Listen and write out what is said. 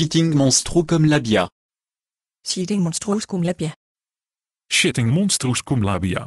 Shitting monstros cum labia. Shitting monstros cum labia. Shitting monstros cum labia.